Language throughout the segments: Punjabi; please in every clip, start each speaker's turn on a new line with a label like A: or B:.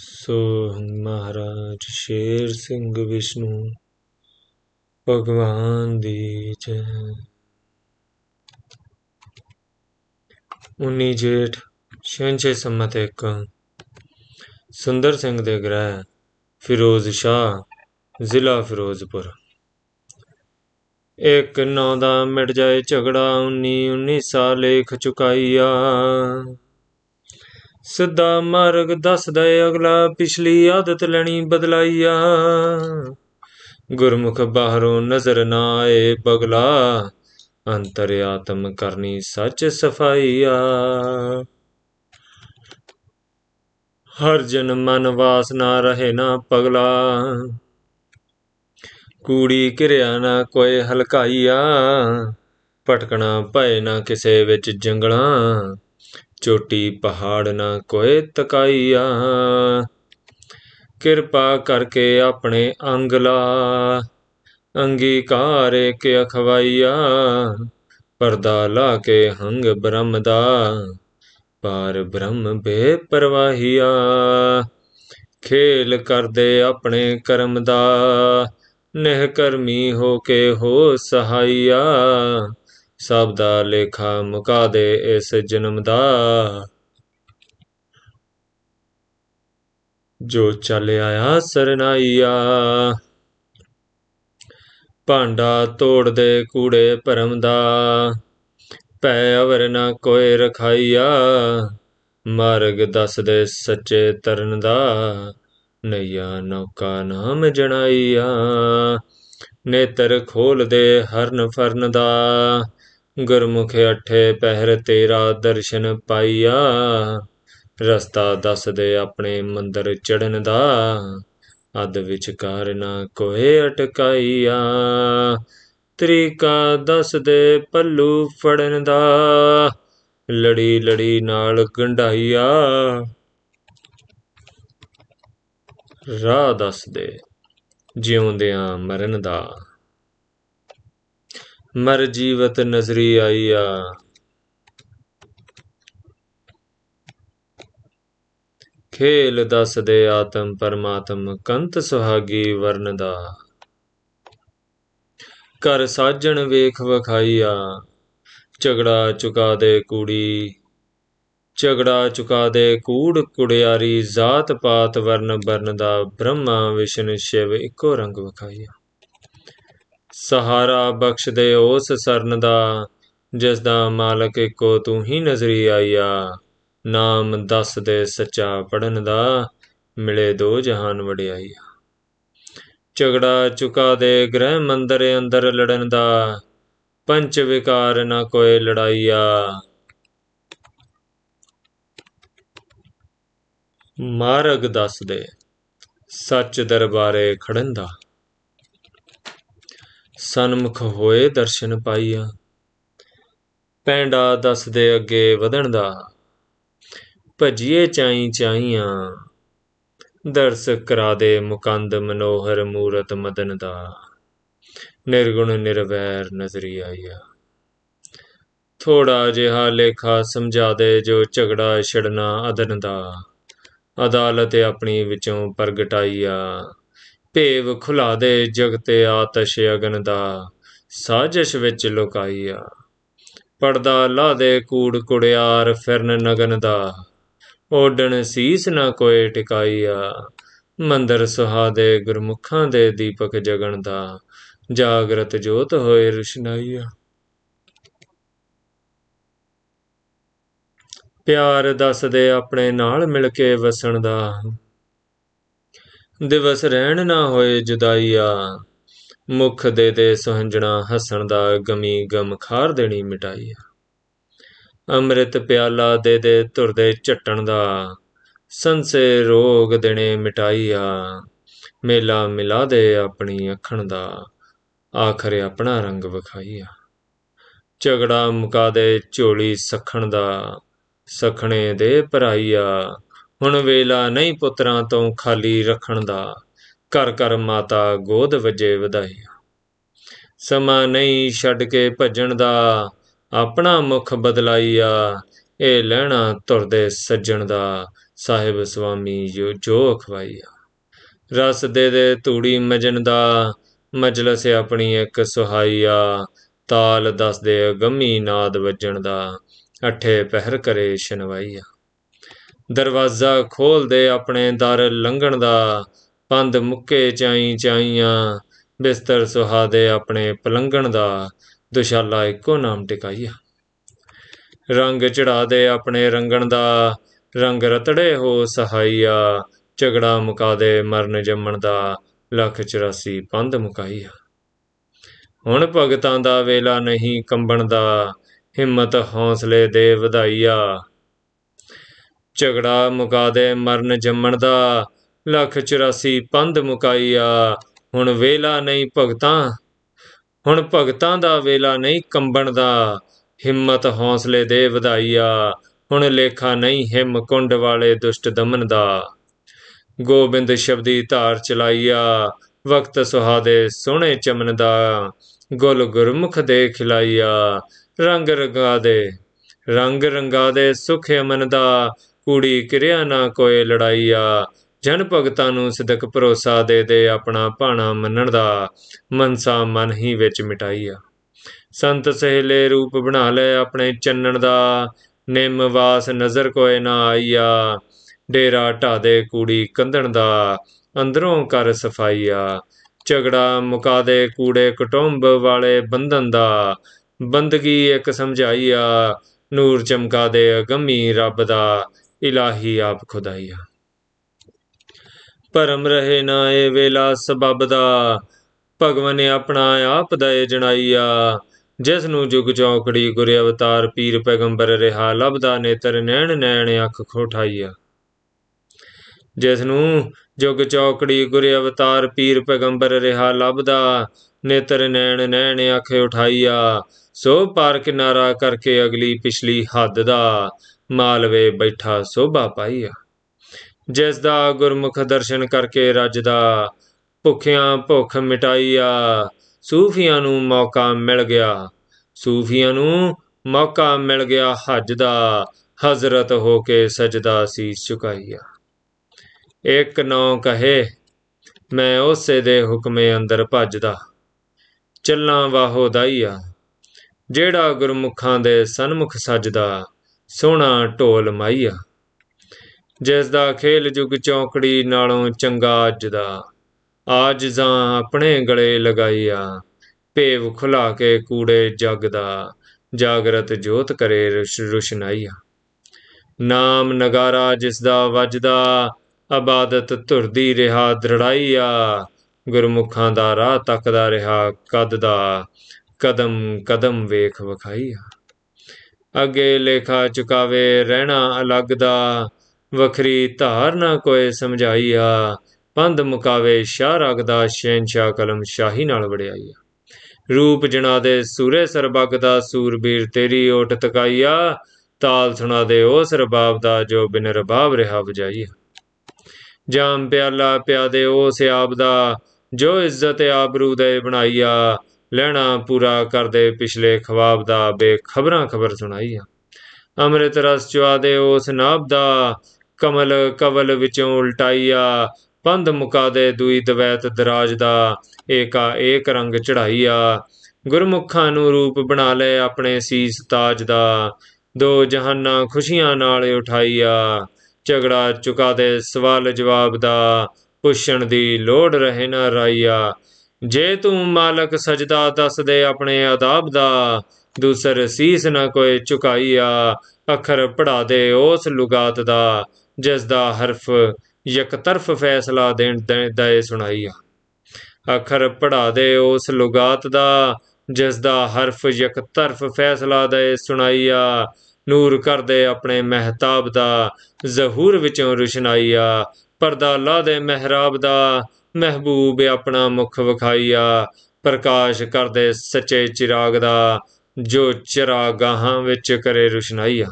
A: ਸੋ ਮਹਾਰਾਜ ਸ਼ੇਰ ਸਿੰਘ ਵਿਸ਼ਨੂੰ ਭਗਵਾਨ ਦੀ ਜੈ 19 ਜੇਠ ਛਿੰਛੇ ਸੰਮਤ ਇੱਕ ਸੁੰਦਰ ਸਿੰਘ ਦੇ ਗ੍ਰਹਿ ਫਿਰੋਜ਼ ਸ਼ਾਹ ਜ਼ਿਲ੍ਹਾ ਫਿਰੋਜ਼ਪੁਰ ਇੱਕ ਨੌ ਦਾ ਮਿਟ ਜਾਏ ਝਗੜਾ 19 19 ਸਾਲ ਲੇਖ ਚੁਕਾਈਆ ਸਿੱਧਾ ਮਾਰਗ ਦੱਸਦਾ ਏ ਅਗਲਾ ਪਿਛਲੀ ਆਦਤ ਲੈਣੀ ਬਦਲਾਈਆ ਗੁਰਮੁਖ ਬਾਹਰੋਂ ਨਜ਼ਰ ਨਾ ਆਏ ਬਗਲਾ ਅੰਤਰ ਆਤਮ ਕਰਨੀ ਸੱਚ ਸਫਾਈਆ ਹਰ ਜਨ ਮਨ ਵਾਸ ਨਾ ਰਹੇ ਨਾ ਪਗਲਾ ਕੂੜੀ ਕਿਰਿਆ ਨਾ ਕੋਈ ਹਲਕਾਈਆ ਪਟਕਣਾ ਪਏ ਨਾ ਕਿਸੇ ਵਿੱਚ ਜੰਗਲਾਂ ਚੋਟੀ ਪਹਾੜ ਨਾ ਕੋਏ ਤਕਾਈਆ ਕਿਰਪਾ ਕਰਕੇ ਆਪਣੇ ਅੰਗਲਾ ਅੰਗੀਕਾਰ ਕਿ ਅਖਵਾਈਆ ਪਰਦਾ ਲਾ ਕੇ ਹੰਗ ਬ੍ਰਹਮ ਦਾ ਪਾਰ ਬ੍ਰਹਮ ਬੇ ਪਰਵਾਹੀਆ ਖੇਲ ਕਰਦੇ ਆਪਣੇ ਕਰਮ ਦਾ ਨਿਹ ਕਰਮੀ ਹੋ ਕੇ ਹੋ ਸਹਾਈਆ ਸਭ ਦਾ ਲੇਖਾ ਮੁਕਾ ਦੇ ਇਸ ਜਨਮ ਦਾ ਜੋ ਚੱਲ ਆਇਆ ਸਰਨਾਈਆ ਭਾਂਡਾ ਤੋੜ ਦੇ ਕੂੜੇ ਭਰਮ ਦਾ ਪੈ ਅਵਰ ਨਾ ਕੋਈ ਰਖਾਈਆ ਮਾਰਗ ਦੱਸ ਦੇ ਸੱਚੇ ਤਰਨ ਦਾ ਨਈਆ ਨੌਕਾ ਨਾਮ ਜਣਾਈਆ ਨੇਤਰ ਖੋਲ ਦੇ ਹਰਨ ਫਰਨ ਦਾ ਗੁਰਮੁਖ ਅਠੇ ਪਹਿਰ ਤੇਰਾ ਦਰਸ਼ਨ ਪਾਈਆ ਰਸਤਾ ਦੱਸ ਦੇ ਆਪਣੇ ਮੰਦਰ ਚੜਨ ਦਾ ਅਦ ਵਿਚਕਾਰ ਨਾ ਕੋਏ ਅਟਕਾਈਆ ਤਰੀਕਾ ਦੱਸ ਦੇ ਪੱਲੂ ਫੜਨ ਦਾ ਲੜੀ ਲੜੀ ਨਾਲ ਗੰਢਾਈਆ ਰਾਹ ਦੱਸ ਦੇ ਜਿਉਂਦਿਆਂ ਮਰਨ ਦਾ ਮਰ ਜੀਵਤ ਨਜ਼ਰੀ ਆਈਆ ਖੇਲ ਦੱਸਦੇ ਆਤਮ ਪਰਮਾਤਮ ਕੰਤ ਸੁਹਾਗੀ ਵਰਨ ਦਾ ਕਰ ਸਾਜਣ ਵੇਖ ਵਖਾਈਆ ਝਗੜਾ ਚੁਕਾ ਦੇ ਕੁੜੀ ਝਗੜਾ ਚੁਕਾ ਦੇ ਕੂੜ ਕੁੜਿਆਰੀ ਜ਼ਾਤ ਪਾਤ ਵਰਨ ਬਰਨ ਦਾ ਬ੍ਰਹਮਾ ਵਿਸ਼ਨ ਸ਼ਿਵ ਇੱਕੋ ਰੰਗ ਵਖਾਈਆ ਸਹਾਰਾ ਬਖਸ਼ ਦੇ ਉਸ ਸਰਨ ਦਾ ਜਿਸ ਦਾ ਮਾਲਕ ਇੱਕੋ ਤੂੰ ਹੀ ਨਜ਼ਰੀ ਆਇਆ ਨਾਮ ਦੱਸ ਦੇ ਸੱਚਾ ਪੜਨ ਦਾ ਮਿਲੇ ਦੋ ਜਹਾਨ ਵਡਿਆਈਆ ਝਗੜਾ ਚੁਕਾ ਦੇ ਗ੍ਰਹਿ ਮੰਦਰ ਅੰਦਰ ਲੜਨ ਦਾ ਪੰਚ ਵਿਕਾਰ ਨਾ ਕੋਈ ਲੜਾਈਆ ਮਾਰਗ ਦੱਸ ਦੇ ਸੱਚ ਦਰਬਾਰੇ ਖੜਨ ਦਾ ਸਨਮੁਖ ਹੋਏ ਦਰਸ਼ਨ ਪਾਈਆ ਪੈਂਡਾ ਦੱਸਦੇ ਅੱਗੇ ਵਧਣ ਦਾ ਭਜੀਏ ਚਾਈ ਚਾਈਆਂ ਦਰਸ ਕਰਾ ਦੇ ਮੁਕੰਦ ਮਨੋਹਰ ਮੂਰਤ ਮਦਨ ਦਾ ਨਿਰਗੁਣ ਨਿਰਵੈਰ ਨਜ਼ਰੀ ਆਇਆ ਥੋੜਾ ਜਿਹਾ ਲੇਖਾ ਸਮਝਾ ਦੇ ਜੋ ਝਗੜਾ ਛੜਨਾ ਅਦਨ ਦਾ ਅਦਾਲਤ ਆਪਣੀ ਵਿੱਚੋਂ ਪ੍ਰਗਟਾਈਆ ਭੇਵ ਖੁਲਾ ਦੇ ਜਗਤੇ ਆਤਸ਼ ਅਗਨ ਦਾ ਸਾਜਿਸ਼ ਵਿੱਚ ਲੁਕਾਈਆ ਪਰਦਾ ਲਾ ਦੇ ਕੂੜ ਕੁੜਿਆਰ ਫਿਰਨ ਨਗਨ ਦਾ ਓਡਣ ਸੀਸ ਨਾ ਕੋਏ ਟਿਕਾਈਆ ਮੰਦਰ ਸੁਹਾ ਦੇ ਗੁਰਮੁਖਾਂ ਦੇ ਦੀਪਕ ਜਗਣ ਦਾ ਜਾਗਰਤ ਜੋਤ ਹੋਏ ਰੁਸ਼ਨਾਈਆ ਪਿਆਰ ਦੱਸਦੇ ਆਪਣੇ ਨਾਲ ਮਿਲ ਕੇ ਵਸਣ ਦਾ ਦਿਵਸ ਰਹਿਣ ਨਾ ਹੋਏ ਜੁਦਾਈਆ ਮੁਖ ਦੇ ਦੇ ਸੁਹੰਜਣਾ ਹਸਣ ਦਾ ਗਮੀ ਗਮ ਖਾਰ ਦੇਣੀ ਮਿਟਾਈਆ ਅੰਮ੍ਰਿਤ ਪਿਆਲਾ ਦੇ ਦੇ ਤੁਰਦੇ ਝਟਣ ਦਾ ਸੰਸੇ ਰੋਗ ਦੇਣੇ ਮਿਟਾਈਆ ਮੇਲਾ ਮਿਲਾ ਦੇ ਆਪਣੀ ਅੱਖਣ ਦਾ ਆਖਰ ਆਪਣਾ ਰੰਗ ਵਿਖਾਈਆ ਝਗੜਾ ਮੁਕਾ ਦੇ ਝੋਲੀ ਸਖਣ ਦਾ ਸਖਣੇ ਦੇ ਭਰਾਈਆ ਹੁਣ ਵੇਲਾ ਨਹੀਂ ਪੁੱਤਰਾਂ ਤੋਂ ਖਾਲੀ ਰੱਖਣ ਦਾ ਘਰ ਘਰ ਮਾਤਾ ਗੋਦ ਵਜੇ ਵਧਾਈ ਸਮਾਂ ਨਹੀਂ ਛੱਡ ਕੇ ਭੱਜਣ ਦਾ ਆਪਣਾ ਮੁਖ ਬਦਲਾਈਆ ਇਹ ਲੈਣਾ ਤੁਰਦੇ ਸੱਜਣ ਦਾ ਸਾਹਿਬ ਸੁਆਮੀ ਜੋ ਜੋ ਅਖਵਾਈਆ ਰਸ ਦੇ ਦੇ ਤੂੜੀ ਮਜਨ ਦਾ ਮਜਲਸ ਆਪਣੀ ਇੱਕ ਸੁਹਾਈਆ ਤਾਲ ਦੱਸਦੇ ਗੰਮੀ ਨਾਦ ਵੱਜਣ ਦਾ ਅਠੇ ਪਹਿਰ ਕਰੇ ਸ਼ਨਵਾਈਆ ਦਰਵਾਜ਼ਾ ਖੋਲ ਦੇ ਆਪਣੇ ਦਰ ਲੰਘਣ ਦਾ ਪੰਦ ਮੁੱਕੇ ਚਾਈ ਚਾਈਆਂ ਬਿਸਤਰ ਸੁਹਾਦੇ ਆਪਣੇ ਪਲੰਘਣ ਦਾ ਦੁਸ਼ਾਲਾ ਇੱਕੋ ਨਾਮ ਟਿਕਾਈਆ ਰੰਗ ਚੜਾ ਦੇ ਆਪਣੇ ਰੰਗਣ ਦਾ ਰੰਗ ਰਤੜੇ ਹੋ ਸਹਾਈਆ ਝਗੜਾ ਮੁਕਾ ਦੇ ਮਰਨ ਜੰਮਣ ਦਾ ਲੱਖ 84 ਪੰਧ ਮੁਕਾਈਆ ਹੁਣ ਭਗਤਾਂ ਦਾ ਵੇਲਾ ਨਹੀਂ ਕੰਬਣ ਦਾ ਹਿੰਮਤ ਹੌਸਲੇ ਦੇ ਵਧਾਈਆ ਝਗੜਾ ਮੁਕਾ ਦੇ ਮਰਨ ਜੰਮਣ ਦਾ ਲੱਖ 84 ਪੰਧ ਮੁਕਾਈਆ ਹੁਣ ਵੇਲਾ ਨਹੀਂ ਭਗਤਾਂ ਹੁਣ ਭਗਤਾਂ ਦਾ ਵੇਲਾ ਨਹੀਂ ਕੰਬਣ ਦਾ ਹਿੰਮਤ ਹੌਸਲੇ ਦੇ ਵਧਾਈਆ ਹੁਣ ਲੇਖਾ ਨਹੀਂ ਹਿਮ ਕੁੰਡ ਵਾਲੇ ਦੁਸ਼ਟ ਦਮਨ ਦਾ ਗੋਬਿੰਦ ਸ਼ਬਦੀ ਧਾਰ ਚਲਾਈਆ ਵਕਤ ਸੁਹਾਦੇ ਸੋਹਣੇ ਚਮਨ ਦਾ ਗੁਲ ਗੁਰਮੁਖ ਦੇ ਖਿਲਾਈਆ ਰੰਗ ਰਗਾ ਦੇ ਰੰਗ ਰੰਗਾ ਦੇ ਸੁਖ ਅਮਨ ਦਾ ਕੂੜੀ ਕਿਰਿਆ ਨਾ ਲੜਾਈ ਲੜਾਈਆ ਜਨ ਭਗਤਾਂ ਨੂੰ ਸਦਕ ਭਰੋਸਾ ਦੇ ਦੇ ਆਪਣਾ ਭਾਣਾ ਮੰਨਣ ਦਾ ਮਨਸਾ ਮਨ ਹੀ ਵਿੱਚ ਮਿਟਾਈਆ ਸੰਤ ਸਹਿਲੇ ਰੂਪ ਬਣਾ ਲੈ ਆਪਣੇ ਚੰਨਣ ਦਾ ਨਿੰਮ ਵਾਸ ਨਜ਼ਰ ਕੋਈ ਨਾ ਆਈਆ ਡੇਰਾ ਢਾ ਦੇ ਕੂੜੀ ਕੰਧਣ ਦਾ ਅੰਦਰੋਂ ਕਰ ਸਫਾਈਆ ਝਗੜਾ ਮੁਕਾ ਦੇ ਕੂੜੇ ਕਟੁੰਬ ਵਾਲੇ ਬੰਧਨ ਦਾ ਬੰਦਗੀ ਇੱਕ ਸਮਝਾਈਆ ਨੂਰ ਚਮਕਾ ਦੇ ਅਗੰਮੀ ਰੱਬ ਦਾ ਇਲਾਹੀ ਆਪ ਖੁਦਾਈਆ ਪਰਮ ਰਹੇ ਨਾ ਏ ਵੇਲਾ ਸਬਬ ਦਾ ਭਗਵਨ ਆਪਣਾ ਆਪ ਦਇ ਜਣਾਈਆ ਜਿਸ ਨੂੰ ਜੁਗ ਚੌਕੜੀ ਗੁਰ ਅਵਤਾਰ ਪੀਰ ਪੈਗੰਬਰ ਰਹਾ ਲਬਦਾ ਨੇਤਰ ਨੈਣ ਨੈਣ ਅੱਖ ਖੋਠਾਈਆ ਜਿਸ ਨੂੰ ਜੁਗ ਚੌਕੜੀ ਗੁਰ ਅਵਤਾਰ ਪੀਰ ਪੈਗੰਬਰ ਰਹਾ ਲਬਦਾ ਨੇਤਰ ਨੈਣ ਨੈਣ ਅੱਖ ਉਠਾਈਆ ਸੋ ਪਾਰ ਕਿਨਾਰਾ ਕਰਕੇ ਅਗਲੀ ਪਿਛਲੀ ਹੱਦ ਦਾ ਮਾਲਵੇ ਬੈਠਾ ਸੋਭਾ ਪਾਈਆ ਜਿਸ ਦਾ ਗੁਰਮੁਖ ਦਰਸ਼ਨ ਕਰਕੇ ਦਾ ਭੁੱਖਿਆਂ ਭੁੱਖ ਮਿਟਾਈਆ ਸੂਫੀਆਂ ਨੂੰ ਮੌਕਾ ਮਿਲ ਗਿਆ ਸੂਫੀਆਂ ਨੂੰ ਮੌਕਾ ਮਿਲ ਗਿਆ ਹੱਜ ਦਾ ਹਜ਼ਰਤ ਹੋ ਕੇ ਸਜਦਾ ਸੀ ਝੁਕਾਈਆ ਇੱਕ ਨੌ ਕਹੇ ਮੈਂ ਉਸੇ ਦੇ ਹੁਕਮੇ ਅੰਦਰ ਭੱਜਦਾ ਚੱਲਾਂ ਵਾਹੋ ਦਾਈਆ ਜਿਹੜਾ ਗੁਰਮੁਖਾਂ ਦੇ ਸਨਮੁਖ ਸਜਦਾ ਸੋਹਣਾ ਢੋਲ ਮਾਈਆ ਜਿਸ ਦਾ ਖੇਲ ਜੁਗ ਚੌਂਕੜੀ ਨਾਲੋਂ ਚੰਗਾ ਅੱਜ ਦਾ ਆਜ ਜਾਂ ਆਪਣੇ ਗਲੇ ਲਗਾਈਆ ਪੇਵ ਖੁਲਾ ਕੇ ਕੂੜੇ ਜਗ ਦਾ ਜਾਗਰਤ ਜੋਤ ਕਰੇ ਰੁਸ਼ਨਾਈਆ ਨਾਮ ਨਗਾਰਾ ਜਿਸ ਦਾ ਵੱਜਦਾ ਆਬਾਦਤ ਧੁਰਦੀ ਰਿਹਾ ਦਰੜਾਈਆ ਗੁਰਮੁਖਾਂ ਦਾ ਰਾਹ ਤੱਕਦਾ ਰਿਹਾ ਕਦ ਦਾ ਕਦਮ ਕਦਮ ਵੇਖ ਵਖਾਈਆ ਅੱਗੇ ਲੇਖਾ ਚੁਕਾਵੇ ਰਹਿਣਾ ਅਲੱਗ ਦਾ ਵਖਰੀ ਧਾਰ ਨਾ ਕੋਏ ਸਮਝਾਈਆ ਪੰਧ ਮੁਕਾਵੇ ਸ਼ਾਹ ਰਗਦਾ ਸ਼ਹਿਨशाह ਕਲਮ ਸ਼ਾਹੀ ਨਾਲ ਵੜਿਆਈਆ ਰੂਪ ਜਣਾ ਦੇ ਸੂਰੇ ਸਰਬਗ ਦਾ ਸੂਰਬੀਰ ਤੇਰੀ ਓਟ ਤਕਾਈਆ ਤਾਲ ਸੁਣਾ ਦੇ ਉਹ ਸਰਬਾਬ ਦਾ ਜੋ ਬਿਨ ਰਬਾਬ ਰਿਹਾ ਵਜਾਈਆ ਜਾਮ ਪਿਆਲਾ ਪਿਆਦੇ ਉਹ ਸਿਆਬ ਦਾ ਜੋ ਇੱਜ਼ਤ ਆਬਰੂ ਦੇ ਬਣਾਈਆ ਲੈਣਾ ਪੂਰਾ ਕਰਦੇ ਪਿਛਲੇ ਖਵਾਬ ਦਾ ਬੇਖਬਰਾਂ ਖਬਰ ਸੁਣਾਈ ਆ ਅੰਮ੍ਰਿਤ ਰਸ ਚਵਾ ਦੇ ਉਸ ਨਾਭ ਦਾ ਕਮਲ ਕਵਲ ਵਿੱਚੋਂ ਉਲਟਾਈਆ ਪੰਧ ਮੁਕਾ ਦੇ ਦੂਈ ਦਵੈਤ ਦਰਾਜ ਦਾ ਏਕਾ ਏਕ ਰੰਗ ਚੜਾਈਆ ਗੁਰਮੁਖਾਂ ਨੂੰ ਰੂਪ ਬਣਾ ਲੈ ਆਪਣੇ ਸੀਸ ਤਾਜ ਦਾ ਦੋ ਜਹਾਨਾਂ ਖੁਸ਼ੀਆਂ ਨਾਲ ਉਠਾਈਆ ਝਗੜਾ ਚੁਕਾ ਦੇ ਸਵਾਲ ਜਵਾਬ ਦਾ ਪੁੱਛਣ ਦੀ ਲੋੜ ਰਹੇ ਨਾ ਰਾਈਆ ਜੇ ਤੂੰ ਮਾਲਕ ਸਜਦਾ ਦੱਸ ਦੇ ਆਪਣੇ ਆਦਾਬ ਦਾ ਦੂਸਰ ਸੀਸ ਨਾ ਕੋਈ ਝੁਕਾਈਆ ਅਖਰ ਪੜਾ ਦੇ ਉਸ ਲੁਗਾਤ ਦਾ ਜਿਸ ਦਾ ਹਰਫ ਇੱਕ ਤਰਫ ਫੈਸਲਾ ਦੇਣ ਦੇ ਸੁਣਾਈਆ ਅਖਰ ਪੜਾ ਦੇ ਉਸ ਲੁਗਾਤ ਦਾ ਜਿਸ ਦਾ ਹਰਫ ਇੱਕ ਤਰਫ ਫੈਸਲਾ ਦੇ ਸੁਣਾਈਆ ਨੂਰ ਕਰ ਦੇ ਆਪਣੇ ਮਹਿਤਾਬ ਦਾ ਜ਼ਹੂਰ ਵਿੱਚੋਂ ਰੁਸ਼ਨਾਈਆ ਪਰਦਾ ਲਾ ਦੇ ਮਹਿਰਾਬ ਦਾ ਮਹਿਬੂਬ ਆਪਣਾ ਮੁਖ ਵਿਖਾਈਆ ਪ੍ਰਕਾਸ਼ ਕਰਦੇ ਸੱਚੇ ਚਿਰਾਗ ਦਾ ਜੋ ਚਿਰਾਗਾਹਾਂ ਵਿੱਚ ਕਰੇ ਰੁਸ਼ਨਾਈਆ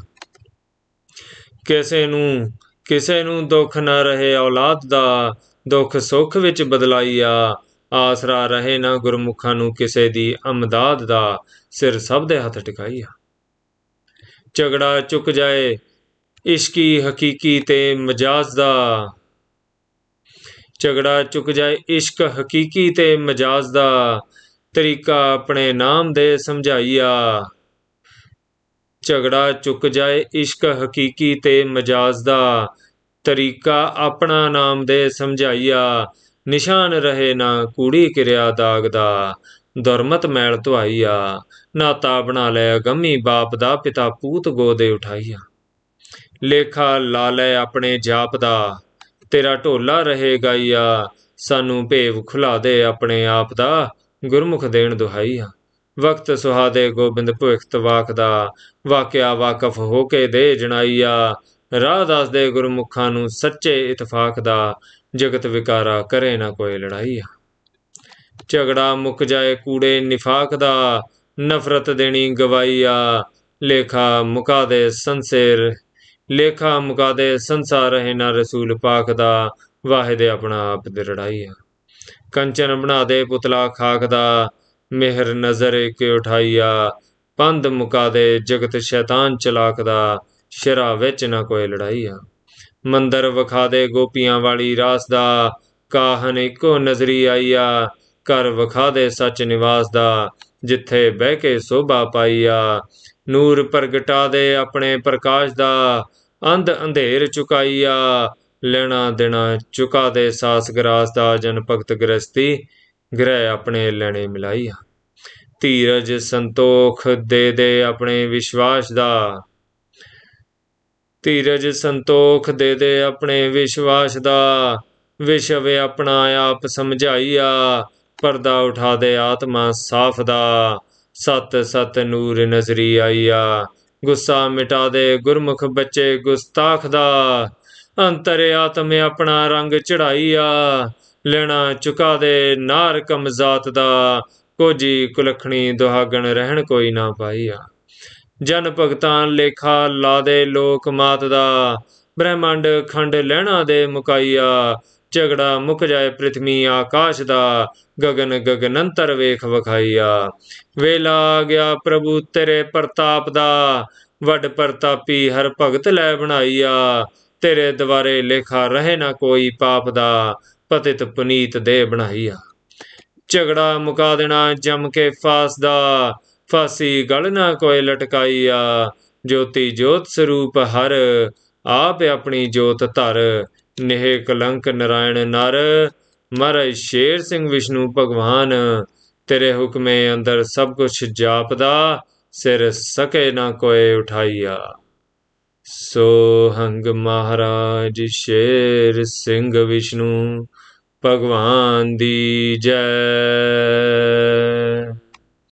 A: ਕਿਸੇ ਨੂੰ ਕਿਸੇ ਨੂੰ ਦੁੱਖ ਨਾ ਰਹੇ ਔਲਾਦ ਦਾ ਦੁੱਖ ਸੁੱਖ ਵਿੱਚ ਬਦਲਾਈਆ ਆਸਰਾ ਰਹੇ ਨਾ ਗੁਰਮੁਖਾਂ ਨੂੰ ਕਿਸੇ ਦੀ ਅਮਦਾਦ ਦਾ ਸਿਰ ਸਭ ਦੇ ਹੱਥ ਟਿਕਾਈਆ ਝਗੜਾ ਚੁੱਕ ਜਾਏ ਇਸ਼ਕੀ ਹਕੀਕੀ ਤੇ ਮਜਾਜ਼ ਦਾ ਝਗੜਾ ਚੁੱਕ ਜਾਏ ਇਸ਼ਕ ਹਕੀਕੀ ਤੇ ਮਜਾਜ਼ ਦਾ ਤਰੀਕਾ ਆਪਣੇ ਨਾਮ ਦੇ ਸਮਝਾਈਆ ਝਗੜਾ ਚੁੱਕ ਜਾਏ ਇਸ਼ਕ ਹਕੀਕੀ ਤੇ ਮਜਾਜ਼ ਦਾ ਤਰੀਕਾ ਆਪਣਾ ਨਾਮ ਦੇ ਸਮਝਾਈਆ ਨਿਸ਼ਾਨ ਰਹੇ ਨਾ ਕੂੜੀ ਕਿਰਿਆ ਦਾਗ ਦਾ ਦਰਮਤ ਮੈਲ ਧਵਾਈਆ ਨਾਤਾ ਬਣਾ ਲੈ ਗੰਮੀ ਬਾਪ ਦਾ ਪਿਤਾ ਪੂਤ ਗੋਦੇ ਉਠਾਈਆ ਲੇਖਾ ਲਾ ਲੈ ਆਪਣੇ ਜਾਪ ਦਾ ਤੇਰਾ ਢੋਲਾ ਰਹੇਗਾ ਯਾ ਸਾਨੂੰ ਭੇਵ ਖੁਲਾ ਦੇ ਆਪਣੇ ਆਪ ਦਾ ਗੁਰਮੁਖ ਦੇਣ ਦੁਹਾਈ ਆ ਵਕਤ ਸੁਹਾਦੇ ਗੋਬਿੰਦ ਭੁਖਤ ਵਾਕ ਦਾ ਵਾਕਿਆ ਵਾਕਫ ਹੋ ਕੇ ਦੇ ਜਣਾਈਆ ਰਾਹ ਦੱਸ ਦੇ ਗੁਰਮੁਖਾਂ ਨੂੰ ਸੱਚੇ ਇਤਫਾਕ ਦਾ ਜਗਤ ਵਿਕਾਰਾ ਕਰੇ ਨਾ ਕੋਈ ਆ ਝਗੜਾ ਮੁੱਕ ਜਾਏ ਕੂੜੇ ਨਿਫਾਕ ਦਾ ਨਫ਼ਰਤ ਦੇਣੀ ਗਵਾਈਆ ਲੇਖਾ ਮੁਕਾ ਦੇ ਸੰਸੇਰ ਲੇਖਾ ਮੁਕਾਦੇ ਸੰਸਾਰ ਹੈ ਨਾ ਰਸੂਲ ਪਾਕ ਦਾ ਵਾਹਿਦ ਆਪਣਾ ਆਪ ਦੇ ਆ ਕੰਚਨ ਬਣਾ ਦੇ ਪੁਤਲਾ ਖਾਕ ਦਾ ਮਿਹਰ ਨਜ਼ਰ ਇੱਕ ਉਠਾਈਆ ਪੰਦ ਮੁਕਾਦੇ ਜਗਤ ਸ਼ੈਤਾਨ ਚਲਾਕ ਦਾ ਸ਼ਰਾ ਵਿੱਚ ਨਾ ਕੋਈ ਲੜਾਈ ਆ ਮੰਦਰ ਵਿਖਾ ਦੇ ਗੋਪੀਆਂ ਵਾਲੀ ਰਾਸ ਦਾ ਕਾਹਨ ਇੱਕੋ ਨਜ਼ਰੀ ਆਈਆ ਕਰ ਵਿਖਾ ਦੇ ਸੱਚ ਨਿਵਾਸ ਦਾ ਜਿੱਥੇ ਬਹਿ ਕੇ ਸੋਭਾ ਪਾਈਆ ਨੂਰ ਪ੍ਰਗਟਾ ਦੇ ਆਪਣੇ ਪ੍ਰਕਾਸ਼ ਦਾ ਅੰਧ ਅੰਧੇਰ ਚੁਕਾਈਆ ਲੈਣਾ ਦੇਣਾ ਚੁਕਾ ਦੇ ਸਾਸ ਗਰਾਸ ਦਾ ਜਨ ਭਗਤ ਗ੍ਰਸਤੀ ਗ੍ਰਹਿ ਆਪਣੇ ਲੈਣੇ ਮਿਲਾਈਆ ਧੀਰਜ ਸੰਤੋਖ ਦੇ ਦੇ ਆਪਣੇ ਵਿਸ਼ਵਾਸ ਦਾ ਧੀਰਜ ਸੰਤੋਖ ਦੇ ਦੇ ਆਪਣੇ ਵਿਸ਼ਵਾਸ ਦਾ ਵਿਸ਼ਵ ਆਪਣਾ ਆਪ ਸਮਝਾਈਆ ਪਰਦਾ ਉਠਾ ਦੇ ਆਤਮਾ ਸਾਫ ਦਾ ਸਤ ਸਤ ਨੂਰ ਨਜ਼ਰੀ ਆਈਆ ਗੁੱਸਾ ਮਿਟਾ ਦੇ ਗੁਰਮੁਖ ਬੱਚੇ ਗੁਸਤਾਖ ਦਾ ਅੰਤਰ ਆਤਮ ਆਪਣਾ ਰੰਗ ਚੜਾਈਆ ਲੈਣਾ ਚੁਕਾ ਦੇ ਨਾਰ ਕਮਜ਼ਾਤ ਦਾ ਕੋਜੀ ਕੁਲਖਣੀ ਦੁਹਾਗਣ ਰਹਿਣ ਕੋਈ ਨਾ ਪਾਈਆ ਜਨ ਭਗਤਾਂ ਲੇਖਾ ਲਾ ਦੇ ਲੋਕ ਮਾਤ ਦਾ ਬ੍ਰਹਿਮੰਡ ਖੰਡ ਲੈਣਾ ਦੇ ਮੁਕਾਈਆ ਝਗੜਾ ਮੁਕ ਜਾਏ ਪ੍ਰithvi ਆਕਾਸ਼ ਦਾ ਗगन ਗगनੰਤਰ ਵੇਖ ਵਖਾਈਆ ਵੇਲਾ ਗਿਆ ਪ੍ਰਭੂ ਤੇਰੇ ਪ੍ਰਤਾਪ ਦਾ ਵੱਡ ਪ੍ਰਤਾਪੀ ਹਰ ਭਗਤ ਲੈ ਬਣਾਈਆ ਤੇਰੇ ਦਵਾਰੇ ਲੇਖਾ ਰਹੇ ਨਾ ਕੋਈ ਪਾਪ ਦਾ ਪਤਿਤ ਪੁਨੀਤ ਦੇ ਬਣਾਈਆ ਝਗੜਾ ਮੁਕਾ ਦੇਣਾ ਜਮ ਕੇ ਫਾਸ ਦਾ ਫਾਸੀ ਗਲ ਨਾ ਕੋਈ ਲਟਕਾਈਆ ਜੋਤੀ ਜੋਤ ਸਰੂਪ ਹਰ ਆਪ ਆਪਣੀ ਜੋਤ ਧਰ ਨਿਹ ਕਲੰਕ ਨਰਾਇਣ ਨਰ ਮਹਾਰਾਜ ਸ਼ੇਰ ਸਿੰਘ ਵਿਸ਼ਨੂੰ ਭਗਵਾਨ ਤੇਰੇ ਹੁਕਮੇ ਅੰਦਰ ਸਭ ਕੁਝ ਜਾਪਦਾ ਸਿਰ ਸਕੇ ਨਾ ਕੋਈ ਉਠਾਈਆ ਸੋ ਹੰਗ ਮਹਾਰਾਜ ਸ਼ੇਰ ਸਿੰਘ ਵਿਸ਼ਨੂੰ ਭਗਵਾਨ ਦੀ ਜੈ